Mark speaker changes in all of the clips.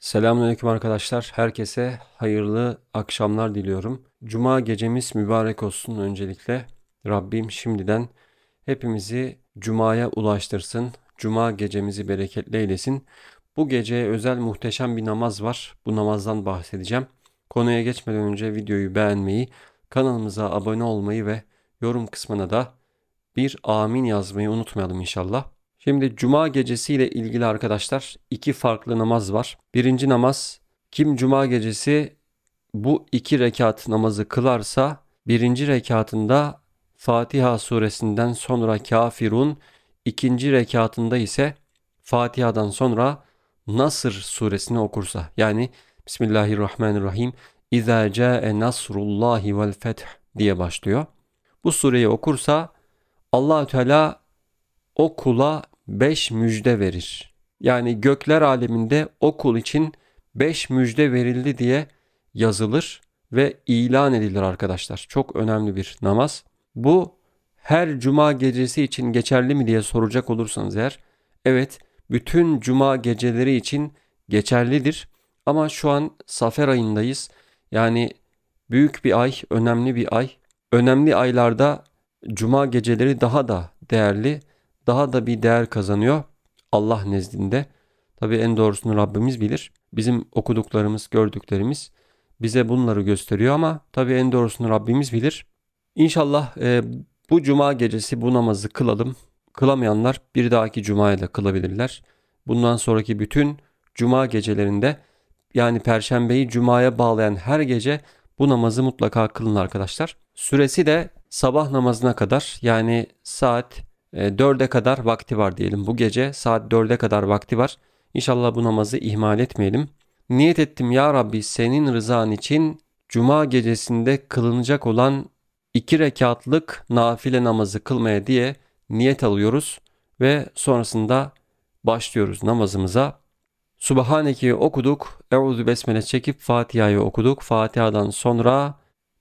Speaker 1: Selamünaleyküm arkadaşlar. Herkese hayırlı akşamlar diliyorum. Cuma gecemiz mübarek olsun öncelikle. Rabbim şimdiden hepimizi cumaya ulaştırsın. Cuma gecemizi bereketli eylesin. Bu gece özel muhteşem bir namaz var. Bu namazdan bahsedeceğim. Konuya geçmeden önce videoyu beğenmeyi, kanalımıza abone olmayı ve yorum kısmına da bir amin yazmayı unutmayalım inşallah. Şimdi cuma gecesiyle ilgili arkadaşlar iki farklı namaz var. Birinci namaz kim cuma gecesi bu iki rekat namazı kılarsa birinci rekatında Fatiha suresinden sonra kafirun, ikinci rekatında ise Fatiha'dan sonra Nasır suresini okursa yani Bismillahirrahmanirrahim İzâ câe nasrullahi vel feth diye başlıyor. Bu sureyi okursa Allahü Teala o kula beş müjde verir. Yani gökler aleminde okul için beş müjde verildi diye yazılır ve ilan edilir arkadaşlar. Çok önemli bir namaz. Bu her cuma gecesi için geçerli mi diye soracak olursanız eğer evet bütün cuma geceleri için geçerlidir. Ama şu an safer ayındayız. Yani büyük bir ay, önemli bir ay. Önemli aylarda cuma geceleri daha da değerli daha da bir değer kazanıyor Allah nezdinde. Tabi en doğrusunu Rabbimiz bilir. Bizim okuduklarımız, gördüklerimiz bize bunları gösteriyor ama tabi en doğrusunu Rabbimiz bilir. İnşallah e, bu cuma gecesi bu namazı kılalım. Kılamayanlar bir dahaki cumaya da kılabilirler. Bundan sonraki bütün cuma gecelerinde yani perşembeyi cumaya bağlayan her gece bu namazı mutlaka kılın arkadaşlar. Süresi de sabah namazına kadar yani saat e, ee, 4'e kadar vakti var diyelim. Bu gece saat 4'e kadar vakti var. İnşallah bu namazı ihmal etmeyelim. Niyet ettim ya Rabbi senin rızan için cuma gecesinde kılınacak olan iki rekatlık nafile namazı kılmaya diye niyet alıyoruz ve sonrasında başlıyoruz namazımıza. Subhaneke'yi okuduk. Euzu Besmele çekip Fatiha'yı okuduk. Fatiha'dan sonra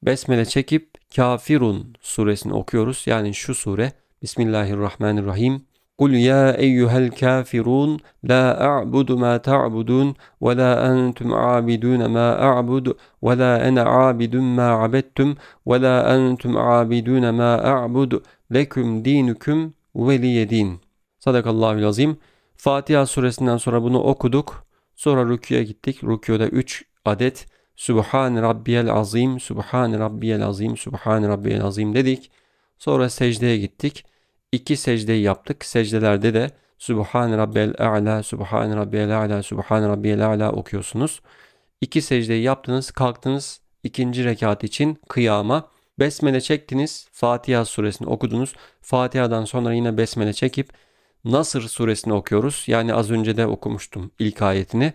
Speaker 1: Besmele çekip Kafirun suresini okuyoruz. Yani şu sure Bismillahirrahmanirrahim. Kul ya eyyuhel kafirun la a'budu ma ta'budun ve la entum abidun ma a'budu ve la ene abidun ma abettum ve la entum abidun ma a'budu leküm dinüküm veliyedin. Sadakallahu lazim. Fatiha suresinden sonra bunu okuduk. Sonra rüküye gittik. Rüküde 3 adet Subhan Rabbiyel Azim, Subhan Rabbiyel Azim, Subhan Rabbiyel Azim dedik. Sonra secdeye gittik. İki secdeyi yaptık. Secdelerde de Sübhane Rabbel A'la, Sübhane Rabbel A'la, Sübhane Rabbel A'la okuyorsunuz. İki secdeyi yaptınız, kalktınız ikinci rekat için kıyama. Besmele çektiniz, Fatiha suresini okudunuz. Fatiha'dan sonra yine besmele çekip Nasır suresini okuyoruz. Yani az önce de okumuştum ilk ayetini.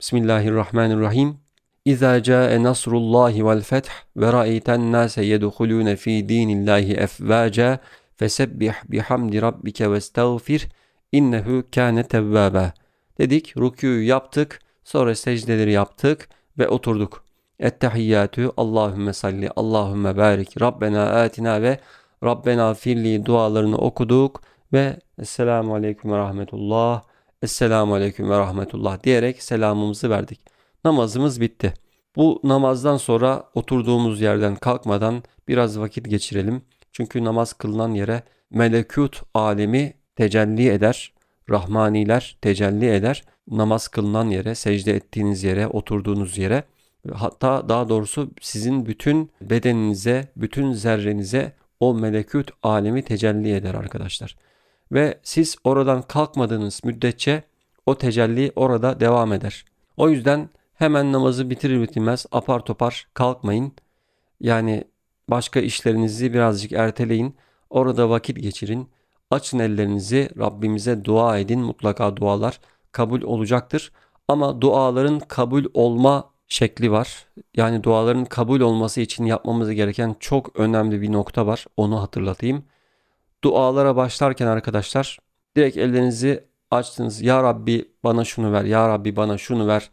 Speaker 1: Bismillahirrahmanirrahim. اِذَا جَاءَ نَصْرُ اللّٰهِ وَالْفَتْحِ وَرَأَيْتَ النَّاسَ يَدْخُلُونَ ف۪ي د۪ينِ اللّٰهِ اَفْوَاجًا فَسَبِّحْ بِحَمْدِ رَبِّكَ وَاسْتَغْفِرْ innehu kâne tevvâbe. Dedik, rükûyu yaptık, sonra secdeleri yaptık ve oturduk. Ettehiyyatü Allahümme salli, Allahümme barik, Rabbena atina ve Rabbena firli dualarını okuduk ve Esselamu Aleyküm ve Rahmetullah, Esselamu Aleyküm ve Rahmetullah diyerek selamımızı verdik namazımız bitti. Bu namazdan sonra oturduğumuz yerden kalkmadan biraz vakit geçirelim. Çünkü namaz kılınan yere melekut alemi tecelli eder. Rahmaniler tecelli eder. Namaz kılınan yere, secde ettiğiniz yere, oturduğunuz yere hatta daha doğrusu sizin bütün bedeninize, bütün zerrenize o melekut alemi tecelli eder arkadaşlar. Ve siz oradan kalkmadığınız müddetçe o tecelli orada devam eder. O yüzden hemen namazı bitirir bitirmez apar topar kalkmayın. Yani başka işlerinizi birazcık erteleyin. Orada vakit geçirin. Açın ellerinizi Rabbimize dua edin. Mutlaka dualar kabul olacaktır. Ama duaların kabul olma şekli var. Yani duaların kabul olması için yapmamız gereken çok önemli bir nokta var. Onu hatırlatayım. Dualara başlarken arkadaşlar direkt ellerinizi açtınız. Ya Rabbi bana şunu ver, Ya Rabbi bana şunu ver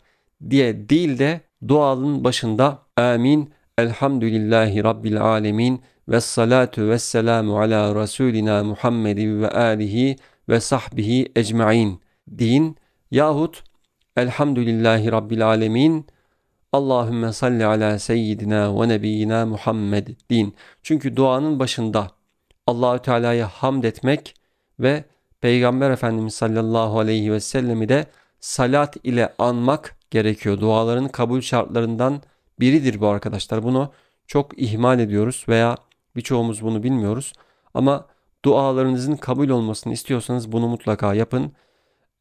Speaker 1: diye değil de duanın başında amin elhamdülillahi rabbil alemin ve salatu ve selamu ala rasulina Muhammedin ve alihi ve sahbihi ecmain deyin yahut elhamdülillahi rabbil alemin Allahümme salli ala seyyidina ve nebiyyina Muhammed din Çünkü duanın başında Allahü Teala'ya hamd etmek ve Peygamber Efendimiz sallallahu aleyhi ve sellemi de salat ile anmak gerekiyor. Duaların kabul şartlarından biridir bu arkadaşlar. Bunu çok ihmal ediyoruz veya birçoğumuz bunu bilmiyoruz. Ama dualarınızın kabul olmasını istiyorsanız bunu mutlaka yapın.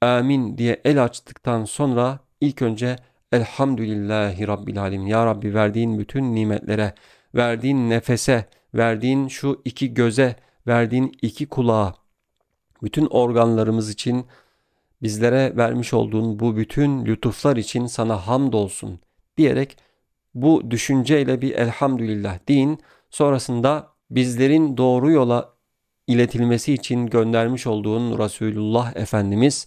Speaker 1: Amin diye el açtıktan sonra ilk önce Elhamdülillahi Rabbil Alemin. Ya Rabbi verdiğin bütün nimetlere, verdiğin nefese, verdiğin şu iki göze, verdiğin iki kulağa, bütün organlarımız için bizlere vermiş olduğun bu bütün lütuflar için sana hamdolsun diyerek bu düşünceyle bir elhamdülillah deyin. Sonrasında bizlerin doğru yola iletilmesi için göndermiş olduğun Resulullah Efendimiz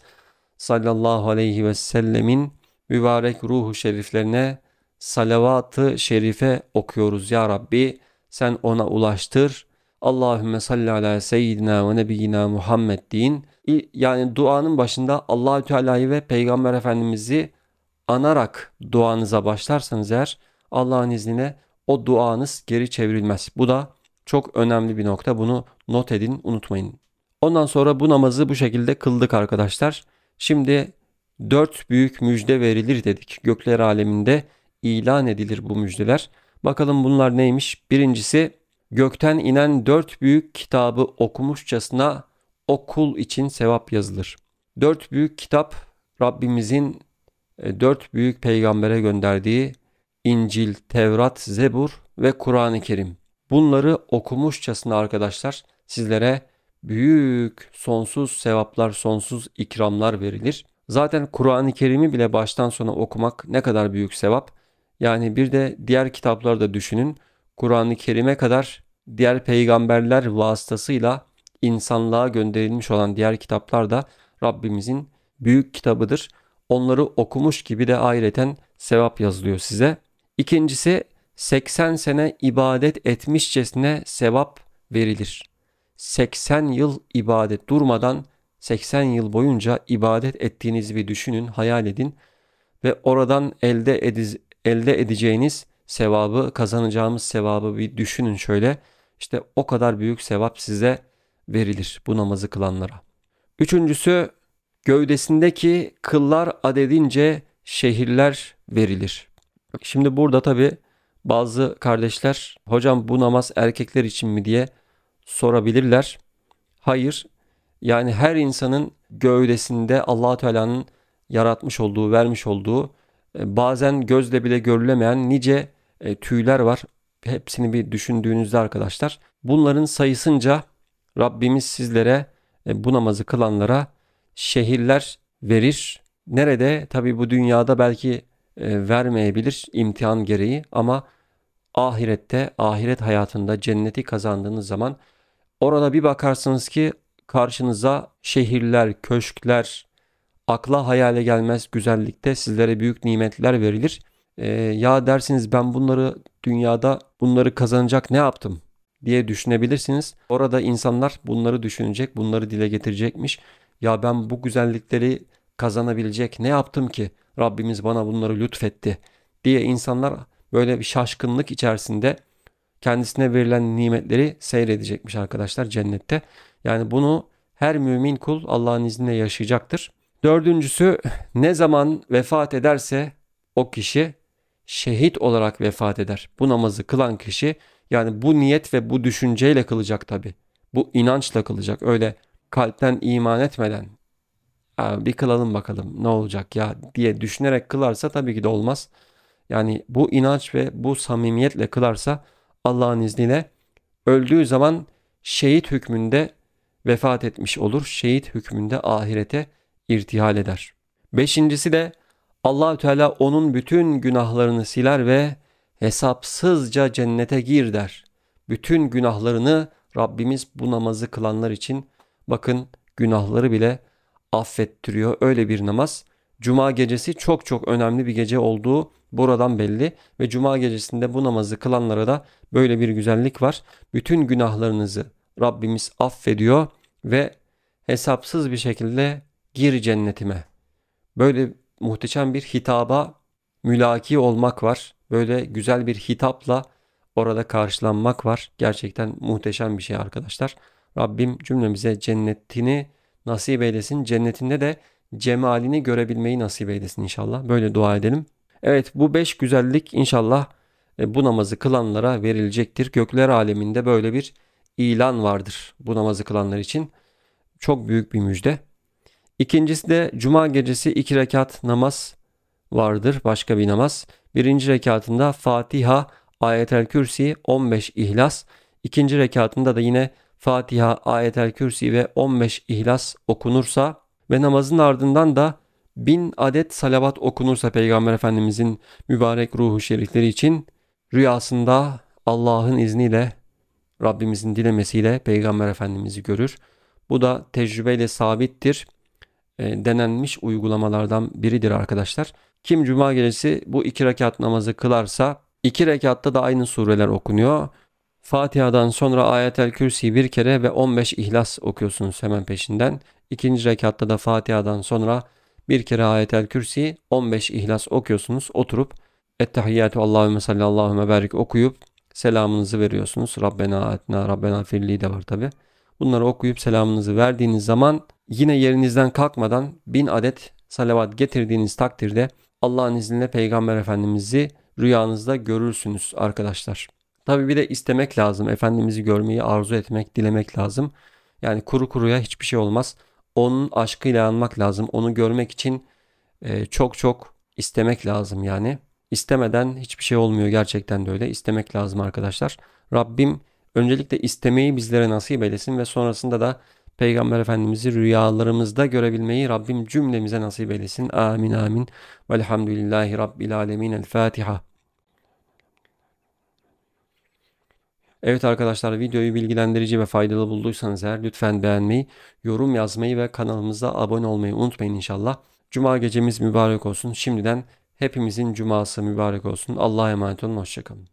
Speaker 1: sallallahu aleyhi ve sellemin mübarek ruhu şeriflerine salavatı şerife okuyoruz ya Rabbi sen ona ulaştır Allahümme salli ala seyyidina ve nebiyyina Muhammed deyin. Yani duanın başında Allahü Teala'yı ve Peygamber Efendimiz'i anarak duanıza başlarsanız eğer Allah'ın izniyle o duanız geri çevrilmez. Bu da çok önemli bir nokta. Bunu not edin, unutmayın. Ondan sonra bu namazı bu şekilde kıldık arkadaşlar. Şimdi dört büyük müjde verilir dedik. Gökler aleminde ilan edilir bu müjdeler. Bakalım bunlar neymiş? Birincisi gökten inen dört büyük kitabı okumuşçasına o kul için sevap yazılır. Dört büyük kitap Rabbimizin e, dört büyük peygambere gönderdiği İncil, Tevrat, Zebur ve Kur'an-ı Kerim. Bunları okumuşçasına arkadaşlar sizlere büyük sonsuz sevaplar, sonsuz ikramlar verilir. Zaten Kur'an-ı Kerim'i bile baştan sona okumak ne kadar büyük sevap. Yani bir de diğer kitapları da düşünün. Kur'an-ı Kerim'e kadar diğer peygamberler vasıtasıyla insanlığa gönderilmiş olan diğer kitaplar da Rabbimizin büyük kitabıdır. Onları okumuş gibi de ayreten sevap yazılıyor size. İkincisi 80 sene ibadet etmişçesine sevap verilir. 80 yıl ibadet durmadan 80 yıl boyunca ibadet ettiğinizi bir düşünün, hayal edin ve oradan elde ediz, elde edeceğiniz sevabı, kazanacağımız sevabı bir düşünün şöyle. İşte o kadar büyük sevap size verilir bu namazı kılanlara. Üçüncüsü gövdesindeki kıllar adedince şehirler verilir. Şimdi burada tabi bazı kardeşler hocam bu namaz erkekler için mi diye sorabilirler. Hayır yani her insanın gövdesinde allah Teala'nın yaratmış olduğu, vermiş olduğu e, bazen gözle bile görülemeyen nice e, tüyler var. Hepsini bir düşündüğünüzde arkadaşlar bunların sayısınca Rabbimiz sizlere e, bu namazı kılanlara şehirler verir. Nerede? Tabi bu dünyada belki e, vermeyebilir imtihan gereği ama ahirette, ahiret hayatında cenneti kazandığınız zaman orada bir bakarsınız ki karşınıza şehirler, köşkler, akla hayale gelmez güzellikte sizlere büyük nimetler verilir e, ya dersiniz ben bunları dünyada bunları kazanacak ne yaptım diye düşünebilirsiniz. Orada insanlar bunları düşünecek, bunları dile getirecekmiş. Ya ben bu güzellikleri kazanabilecek ne yaptım ki Rabbimiz bana bunları lütfetti diye insanlar böyle bir şaşkınlık içerisinde kendisine verilen nimetleri seyredecekmiş arkadaşlar cennette. Yani bunu her mümin kul Allah'ın izniyle yaşayacaktır. Dördüncüsü ne zaman vefat ederse o kişi şehit olarak vefat eder. Bu namazı kılan kişi yani bu niyet ve bu düşünceyle kılacak tabi. Bu inançla kılacak. Öyle kalpten iman etmeden bir kılalım bakalım ne olacak ya diye düşünerek kılarsa tabii ki de olmaz. Yani bu inanç ve bu samimiyetle kılarsa Allah'ın izniyle öldüğü zaman şehit hükmünde vefat etmiş olur. Şehit hükmünde ahirete irtihal eder. Beşincisi de Allahü Teala onun bütün günahlarını siler ve hesapsızca cennete gir der. Bütün günahlarını Rabbimiz bu namazı kılanlar için bakın günahları bile affettiriyor. Öyle bir namaz. Cuma gecesi çok çok önemli bir gece olduğu buradan belli ve cuma gecesinde bu namazı kılanlara da böyle bir güzellik var. Bütün günahlarınızı Rabbimiz affediyor ve hesapsız bir şekilde gir cennetime. Böyle muhteşem bir hitaba mülaki olmak var. Böyle güzel bir hitapla orada karşılanmak var. Gerçekten muhteşem bir şey arkadaşlar. Rabbim cümlemize cennetini nasip eylesin. Cennetinde de cemalini görebilmeyi nasip eylesin inşallah. Böyle dua edelim. Evet bu beş güzellik inşallah e, bu namazı kılanlara verilecektir. Gökler aleminde böyle bir ilan vardır bu namazı kılanlar için. Çok büyük bir müjde. İkincisi de cuma gecesi iki rekat namaz vardır. Başka bir namaz. Birinci rekatında Fatiha, Ayetel Kürsi, 15 İhlas. İkinci rekatında da yine Fatiha, Ayetel Kürsi ve 15 İhlas okunursa ve namazın ardından da bin adet salavat okunursa Peygamber Efendimizin mübarek ruhu şerifleri için rüyasında Allah'ın izniyle Rabbimizin dilemesiyle Peygamber Efendimiz'i görür. Bu da tecrübeyle sabittir. E, denenmiş uygulamalardan biridir arkadaşlar. Kim cuma gecesi bu iki rekat namazı kılarsa iki rekatta da aynı sureler okunuyor. Fatiha'dan sonra Ayetel Kürsi bir kere ve 15 İhlas okuyorsunuz hemen peşinden. İkinci rekatta da Fatiha'dan sonra bir kere Ayetel Kürsi 15 İhlas okuyorsunuz. Oturup Ettehiyyatü Allahümme sallallahu berik okuyup selamınızı veriyorsunuz. Rabbena etna, Rabbena firli de var tabi. Bunları okuyup selamınızı verdiğiniz zaman Yine yerinizden kalkmadan bin adet salavat getirdiğiniz takdirde Allah'ın izniyle Peygamber Efendimiz'i rüyanızda görürsünüz arkadaşlar. Tabi bir de istemek lazım. Efendimiz'i görmeyi arzu etmek, dilemek lazım. Yani kuru kuruya hiçbir şey olmaz. Onun aşkıyla anmak lazım. Onu görmek için e, çok çok istemek lazım yani. İstemeden hiçbir şey olmuyor gerçekten de öyle. İstemek lazım arkadaşlar. Rabbim öncelikle istemeyi bizlere nasip eylesin ve sonrasında da Peygamber Efendimiz'i rüyalarımızda görebilmeyi Rabbim cümlemize nasip eylesin. Amin amin. Velhamdülillahi Rabbil alemin. El Fatiha. Evet arkadaşlar videoyu bilgilendirici ve faydalı bulduysanız eğer lütfen beğenmeyi, yorum yazmayı ve kanalımıza abone olmayı unutmayın inşallah. Cuma gecemiz mübarek olsun. Şimdiden hepimizin cuması mübarek olsun. Allah'a emanet olun. Hoşçakalın.